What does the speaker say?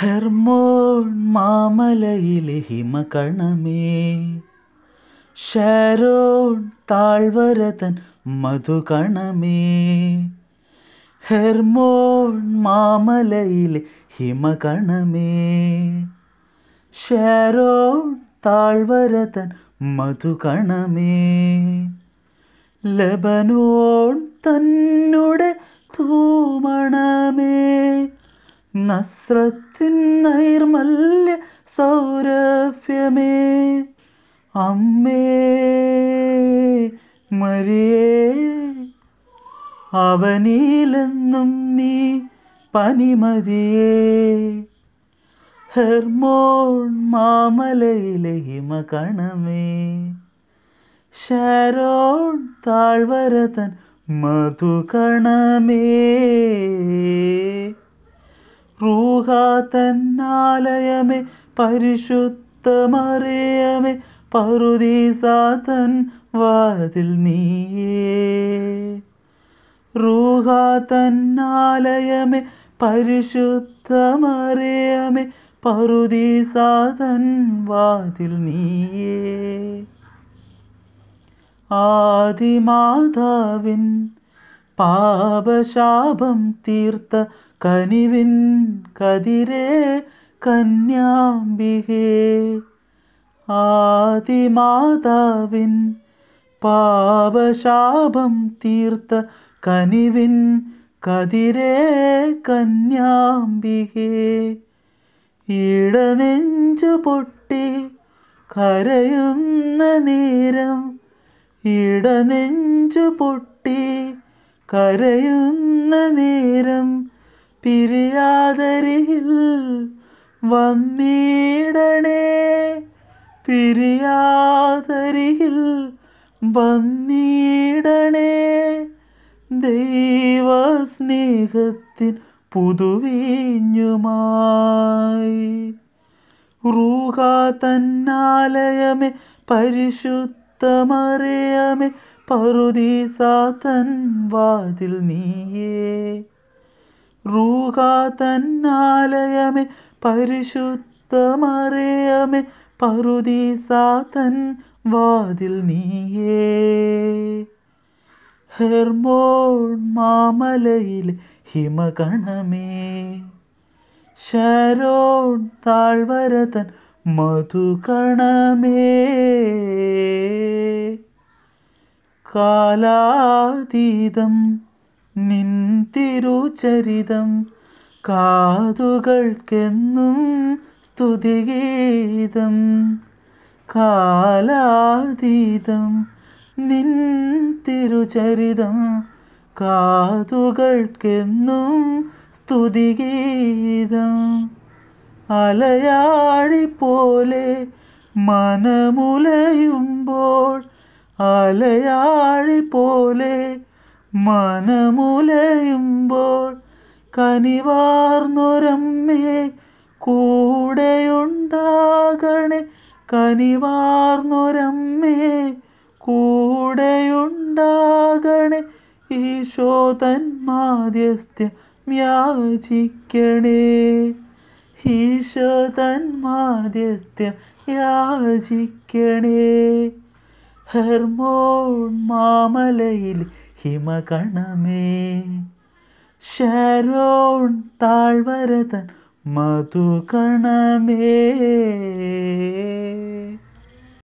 Hermon മാമലയിലെ ഹിമകണമേ Sharon താഴ്വരതൻ മധുകണമേ ഹെർമോൺ മാമലയിലെ ഹിമകണമേ ഷരോൺ താഴ്വരതൻ മധുകണമേ ലബനോൺ തന്നുടെ തൂമണമേ നസ്രത്തിൻ നൈർമല്യ സൗരഭ്യമേ അമ്മേ മരിയേ അവനിലെന്നും നീ പനിമതിയേ ഹെർമോൺ മാമലയിലെ ഹിമകണമേ ഷരോൺ താഴ്വരതൻ മധുകണമേ റൂഹാത്തന്നാലയമേ പരിശുദ്ധമറിയമേ പറുദീസാത്തൻ വാതിൽ നീയേ റൂഹാത്തന്നാലയമേ പരിശുദ്ധമറിയമേ പറുദീസാതൻ വാതിൽ നീയേ ആദിമാതാവിൻ പാപശാപം തീർത്ത കനിവിൻ കതിരേ കന്യാംബികേ ആദിമാതാവിൻ പാപശാപം തീർത്ത കനിവിൻ കതിരേ കന്യാംബികേ ഇടനെഞ്ചു പൊട്ടി കരയുന്ന നേരം ഇടനെഞ്ചു പൊട്ടി കരയുന്ന നേരം പിരിയാതരിൽ വന്നീടണേ പിരിയാതരിൽ വന്നീടണേ ദൈവസ്നേഹത്തിൻ പുതുവീഞ്ഞുമായി റൂഹ തന്നാലയമേ പരിശുദ്ധമറിയമേ പറുദീസാ തൻ വാതിൽ നീയേ റൂഹ പരിശുദ്ധമറിയമേ പരിശുദ്ധമറിയമേ പറുദീസാതൻ വാതിൽ നീയേ ഹെർമോൺ മാമലയിൽ ഹിമകണമേ ശരോൺ താഴ്വരതൻ മധുകണമേ കാലാതീതം നിൻ തിരുചരിതം കാതുകൾക്കെന്നും സ്തുതിഗീതം കാലാതീതം നിൻ തിരുചരിതം കാതുകൾക്കെന്നും സ്തുതിഗീതം അലയാഴി പോലെ മനമുലയുമ്പോൾ അലയാഴി പോലെ മനമുലയുമ്പോൾ കനിവാർന്നൊരമ്മേ കൂടെയുണ്ടാകണേ കനിവാർന്നൊരമ്മേ കൂടെയുണ്ടാകണേ ഈശോ തന്മാധ്യസ്ഥ്യം യാചിക്കണേ ഈശോ തന്മാധ്യസ്ഥ്യം യാചിക്കണേ ഹെർമോൺ മാമലയിൽ ഹിമകണമേ ഷരോൺ താഴ്വരതൻ മധുകണമേ